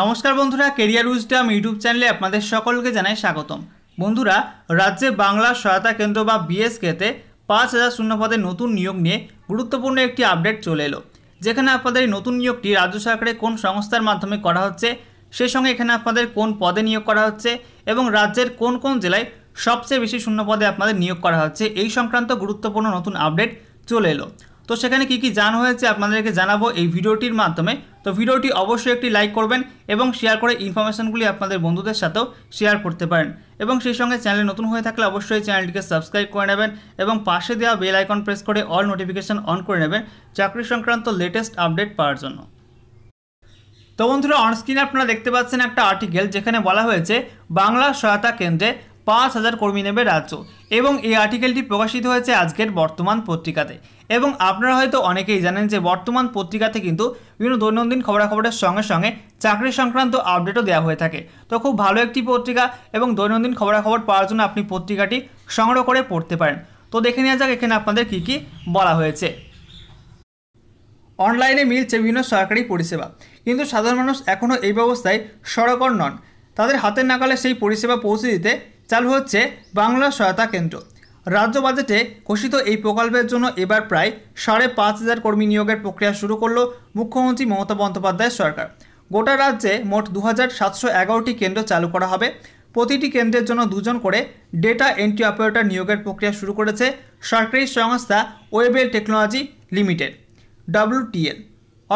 নমস্কার বন্ধুরা career wisdom YouTube চ্যানেলে আপনাদের সকলকে জানাই স্বাগতম বন্ধুরা রাজ্যে বাংলা সহায়তা কেন্দ্র বা বিএসকেতে পাঁচ হাজার শূন্য পদে নতুন নিয়োগ নিয়ে গুরুত্বপূর্ণ একটি আপডেট চলে এলো যেখানে আপনাদের এই নতুন নিয়োগটি রাজ্য সরকারের কোন সংস্থার মাধ্যমে করা হচ্ছে সেই সঙ্গে এখানে আপনাদের কোন পদে নিয়োগ করা হচ্ছে এবং রাজ্যের কোন কোন জেলায় সবচেয়ে বেশি শূন্য পদে আপনাদের নিয়োগ করা হচ্ছে এই সংক্রান্ত গুরুত্বপূর্ণ নতুন আপডেট চলে এলো তো সেখানে কি কি জান হয়েছে আপনাদেরকে জানাবো এই ভিডিওটির মাধ্যমে তো ভিডিওটি অবশ্যই একটি লাইক করবেন এবং শেয়ার করে ইনফরমেশনগুলি আপনাদের বন্ধুদের সাথেও শেয়ার করতে পারেন এবং সেই সঙ্গে চ্যানেলে নতুন হয়ে থাকলে অবশ্যই চ্যানেলটিকে সাবস্ক্রাইব করে নেবেন এবং পাশে দেওয়া বেল আইকন প্রেস করে অল নোটিফিকেশান অন করে নেবেন চাকরি সংক্রান্ত লেটেস্ট আপডেট পাওয়ার জন্য তো বন্ধুরা অনস্ক্রিনে আপনারা দেখতে পাচ্ছেন একটা আর্টিকেল যেখানে বলা হয়েছে বাংলা সহায়তা কেন্দ্রে পাঁচ হাজার কর্মী নেবে রাজ্য এবং এই আর্টিকেলটি প্রকাশিত হয়েছে আজকের বর্তমান পত্রিকাতে এবং আপনারা হয়তো অনেকেই জানেন যে বর্তমান পত্রিকাতে কিন্তু বিভিন্ন দৈনন্দিন খবরাখবরের সঙ্গে সঙ্গে চাকরি সংক্রান্ত আপডেটও দেওয়া হয়ে থাকে তো খুব ভালো একটি পত্রিকা এবং দৈনন্দিন খবরাখবর পাওয়ার জন্য আপনি পত্রিকাটি সংগ্রহ করে পড়তে পারেন তো দেখে নেওয়া যাক এখানে আপনাদের কি কি বলা হয়েছে অনলাইনে মিলছে বিভিন্ন সরকারি পরিষেবা কিন্তু সাধারণ মানুষ এখনও এই ব্যবস্থায় সড়কর নন তাদের হাতের নাগালে সেই পরিষেবা পৌঁছে দিতে চালু হচ্ছে বাংলা সহায়তা কেন্দ্র রাজ্য বাজেটে ঘোষিত এই প্রকল্পের জন্য এবার প্রায় সাড়ে পাঁচ হাজার কর্মী নিয়োগের প্রক্রিয়া শুরু করল মুখ্যমন্ত্রী মমতা বন্দ্যোপাধ্যায় সরকার গোটা রাজ্যে মোট দু হাজার সাতশো এগারোটি কেন্দ্র চালু করা হবে প্রতিটি কেন্দ্রের জন্য দুজন করে ডেটা এন্ট্রি অপারেটর নিয়োগের প্রক্রিয়া শুরু করেছে সরকারি সংস্থা ওয়েবেল টেকনোলজি লিমিটেড ডাব্লুটিএল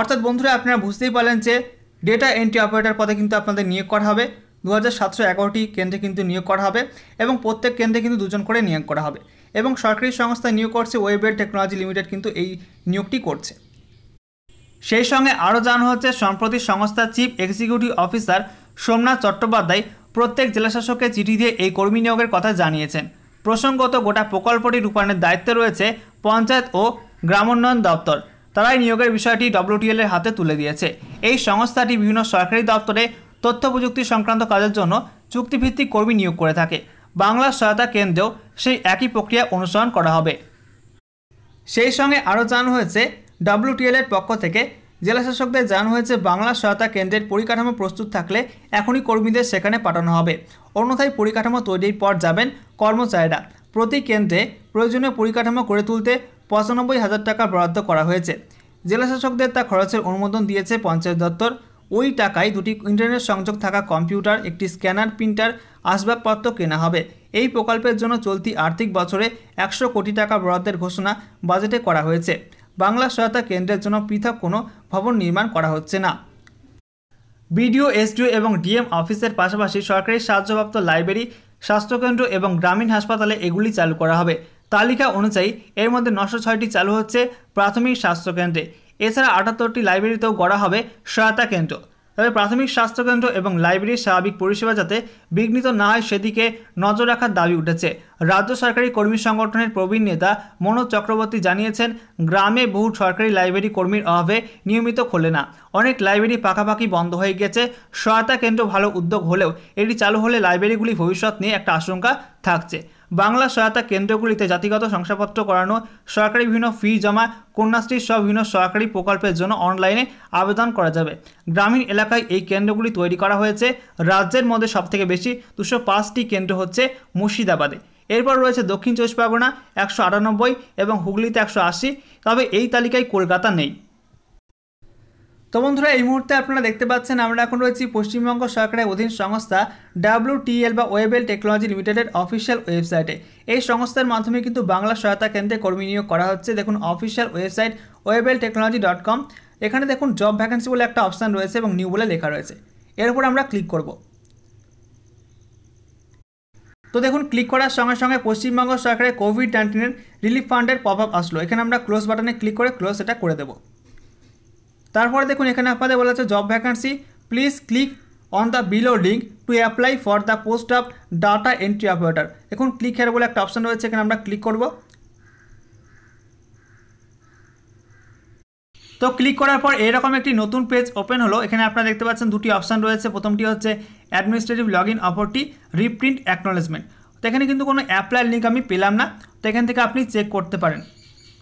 অর্থাৎ বন্ধুরা আপনারা বুঝতেই পারলেন যে ডেটা এন্ট্রি অপারেটর পদে কিন্তু আপনাদের নিয়োগ করা হবে দু হাজার সাতশো কেন্দ্রে কিন্তু নিয়োগ করা হবে এবং প্রত্যেক কেন্দ্রে কিন্তু দুজন করে নিয়োগ করা হবে এবং সরকারি সংস্থা নিয়োগ করছে ওয়েবের টেকনোলজি লিমিটেড কিন্তু এই নিয়োগটি করছে সেই সঙ্গে আরও জানা হচ্ছে সম্প্রতি সংস্থার chief executive officer Somnath Chattopadhyay প্রত্যেক জেলাশাসককে চিঠি দিয়ে এই কর্মী নিয়োগের কথা জানিয়েছেন প্রসঙ্গত গোটা প্রকল্পটি রূপায়ণের দায়িত্বে রয়েছে পঞ্চায়েত ও গ্রামোন্নয়ন দপ্তর তারাই নিয়োগের বিষয়টি ডব্লিউটিএলের হাতে তুলে দিয়েছে এই সংস্থাটি বিভিন্ন সরকারি দপ্তরে তথ্য প্রযুক্তি সংক্রান্ত কাজের জন্য চুক্তিভিত্তিক কর্মী নিয়োগ করে থাকে বাংলা সহায়তা কেন্দ্রেও সেই একই প্রক্রিয়া অনুসরণ করা হবে সেই সঙ্গে আরও জানানো হয়েছে ডাব্লিউটিএলের পক্ষ থেকে জেলাশাসকদের জানানো হয়েছে বাংলা সহায়তা কেন্দ্রের পরিকাঠামো প্রস্তুত থাকলে এখনই কর্মীদের সেখানে পাঠানো হবে অন্যথায় পরিকাঠামো তৈরির পর যাবেন কর্মচারীরা প্রতি কেন্দ্রে প্রয়োজনীয় পরিকাঠামো গড়ে তুলতে পঁচানব্বই হাজার টাকা বরাদ্দ করা হয়েছে জেলাশাসকদের তা খরচের অনুমোদন দিয়েছে পঞ্চায়েত দপ্তর ওই টাকায় দুটি ইন্টারনেট সংযোগ থাকা কম্পিউটার একটি স্ক্যানার প্রিন্টার আসবাবপত্র কেনা হবে এই প্রকল্পের জন্য চলতি আর্থিক বছরে একশো কোটি টাকা বরাদ্দের ঘোষণা বাজেটে করা হয়েছে বাংলা সহায়তা কেন্দ্রের জন্য পৃথক কোনো ভবন নির্মাণ করা হচ্ছে না বিডিও এসডিও এবং ডিএম অফিসের পাশাপাশি সরকারি সাহায্যপ্রাপ্ত লাইব্রেরি স্বাস্থ্যকেন্দ্র এবং গ্রামীণ হাসপাতালে এগুলি চালু করা হবে তালিকা অনুযায়ী এর মধ্যে নশো ছয়টি চালু হচ্ছে প্রাথমিক স্বাস্থ্যকেন্দ্রে এছাড়া আটাত্তরটি লাইব্রেরিতেও গড়া হবে সহায়তা কেন্দ্র তবে প্রাথমিক স্বাস্থ্যকেন্দ্র এবং লাইব্রেরির স্বাভাবিক পরিষেবা যাতে বিঘ্নিত না হয় সেদিকে নজর রাখার দাবি উঠেছে রাজ্য সরকারি কর্মী সংগঠনের প্রবীণ নেতা মনোজ চক্রবর্তী জানিয়েছেন গ্রামে বহু সরকারি লাইব্রেরি কর্মীর অভাবে নিয়মিত খোলে না অনেক লাইব্রেরি পাকাপাকি বন্ধ হয়ে গেছে সহায়তা কেন্দ্র ভালো উদ্যোগ হলেও এটি চালু হলে লাইব্রেরিগুলি ভবিষ্যৎ নিয়ে একটা আশঙ্কা থাকছে বাংলা সহায়তা কেন্দ্রগুলিতে জাতিগত শংসাপত্র করানো সরকারি বিভিন্ন ফি জমা কন্যাশ্রীর সব বিভিন্ন সরকারি প্রকল্পের জন্য অনলাইনে আবেদন করা যাবে গ্রামীণ এলাকায় এই কেন্দ্রগুলি তৈরি করা হয়েছে রাজ্যের মধ্যে সবথেকে বেশি দুশো পাঁচটি কেন্দ্র হচ্ছে মুর্শিদাবাদে এরপর রয়েছে দক্ষিণ চব্বিশ পরগনা একশো আটানব্বই এবং হুগলিতে একশো আশি তবে এই তালিকায় কলকাতা নেই তো বন্ধুরা এই মুহূর্তে আপনারা দেখতে পাচ্ছেন আমরা এখন রয়েছি পশ্চিমবঙ্গ সরকারের অধীন সংস্থা ডাব্লিউটিএল বা ওয়েবেল টেকনোলজি লিমিটেডের অফিসিয়াল ওয়েবসাইটে এই সংস্থার মাধ্যমে কিন্তু বাংলা সহায়তা কেন্দ্রে কর্মী নিয়োগ করা হচ্ছে দেখুন official website Webel technology dot com এখানে দেখুন জব ভ্যাকেন্সি বলে একটা অপশান রয়েছে এবং নিউ বলে লেখা রয়েছে এর উপর আমরা ক্লিক করব তো দেখুন ক্লিক করার সঙ্গে সঙ্গে পশ্চিমবঙ্গ সরকারের কোভিড নাইন্টিনের রিলিফ ফান্ডের পপ আপ আসলো এখানে আমরা ক্লোজ বাটনে ক্লিক করে ক্লোজ এটা করে দেবো তারপরে দেখুন এখানে আপনাদের বলা হচ্ছে job vacancy please click on the below link to apply for the post of data entry operator এখন ক্লিক হেয়ার বলে একটা অপশান রয়েছে এখানে আমরা ক্লিক করব তো ক্লিক করার পর এরকম একটি নতুন পেজ ওপেন হলো এখানে আপনারা দেখতে পাচ্ছেন দুটি অপশান রয়েছে প্রথমটি হচ্ছে অ্যাডমিনিস্ট্রেটিভ লগ ইন অপরটি রিপ্রিন্ট অ্যাকনোলেজমেন্ট তো এখানে কিন্তু কোনো অ্যাপ্লাইয়ের লিঙ্ক আমি পেলাম না তো এখান থেকে আপনি চেক করতে পারেন